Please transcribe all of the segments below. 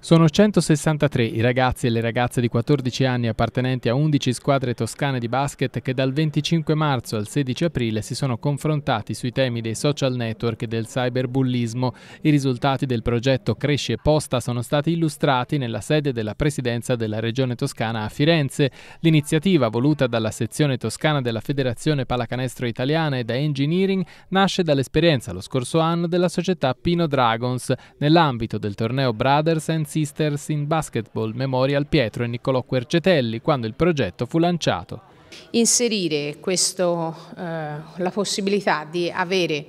Sono 163 i ragazzi e le ragazze di 14 anni appartenenti a 11 squadre toscane di basket che dal 25 marzo al 16 aprile si sono confrontati sui temi dei social network e del cyberbullismo. I risultati del progetto Cresci e Posta sono stati illustrati nella sede della Presidenza della Regione Toscana a Firenze. L'iniziativa, voluta dalla sezione toscana della Federazione Pallacanestro Italiana e da Engineering, nasce dall'esperienza lo scorso anno della società Pino Dragons nell'ambito del torneo Brothers and Sisters in Basketball Memorial Pietro e Niccolò Quercetelli quando il progetto fu lanciato. Inserire questo, eh, la possibilità di avere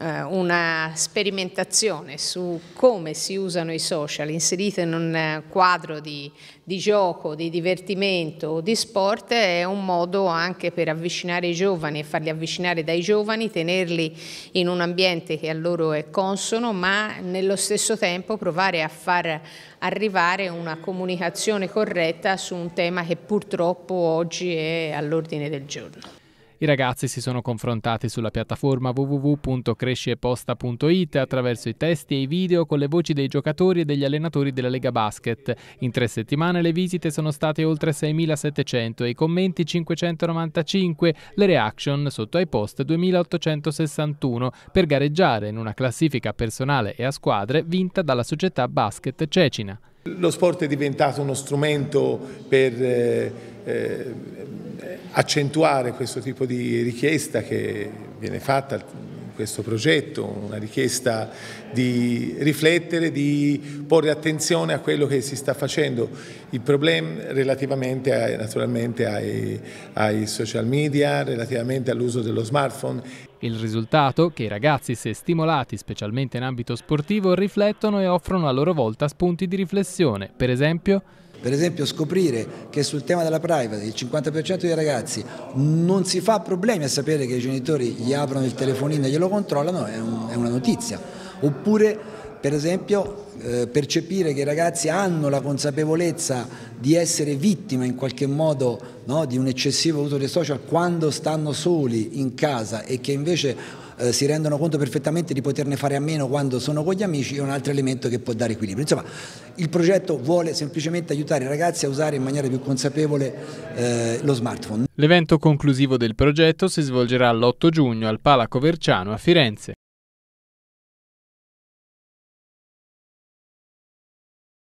eh, una sperimentazione su come si usano i social inserite in un eh, quadro di, di gioco, di divertimento, o di sport è un modo anche per avvicinare i giovani e farli avvicinare dai giovani, tenerli in un ambiente che a loro è consono ma nello stesso tempo provare a far arrivare una comunicazione corretta su un tema che purtroppo oggi è all'ordine del giorno. I ragazzi si sono confrontati sulla piattaforma www.crescieposta.it attraverso i testi e i video con le voci dei giocatori e degli allenatori della Lega Basket. In tre settimane le visite sono state oltre 6.700 e i commenti 595, le reaction sotto ai post 2.861 per gareggiare in una classifica personale e a squadre vinta dalla società Basket Cecina. Lo sport è diventato uno strumento per... Eh, eh, accentuare questo tipo di richiesta che viene fatta in questo progetto, una richiesta di riflettere, di porre attenzione a quello che si sta facendo, il problema relativamente a, naturalmente ai, ai social media, relativamente all'uso dello smartphone. Il risultato che i ragazzi, se stimolati specialmente in ambito sportivo, riflettono e offrono a loro volta spunti di riflessione, per esempio per esempio scoprire che sul tema della privacy il 50% dei ragazzi non si fa problemi a sapere che i genitori gli aprono il telefonino e glielo controllano è, un, è una notizia. Oppure per esempio eh, percepire che i ragazzi hanno la consapevolezza di essere vittime in qualche modo no, di un eccessivo uso dei social quando stanno soli in casa e che invece eh, si rendono conto perfettamente di poterne fare a meno quando sono con gli amici è un altro elemento che può dare equilibrio. Insomma, il progetto vuole semplicemente aiutare i ragazzi a usare in maniera più consapevole eh, lo smartphone. L'evento conclusivo del progetto si svolgerà l'8 giugno al Palaco Verciano a Firenze.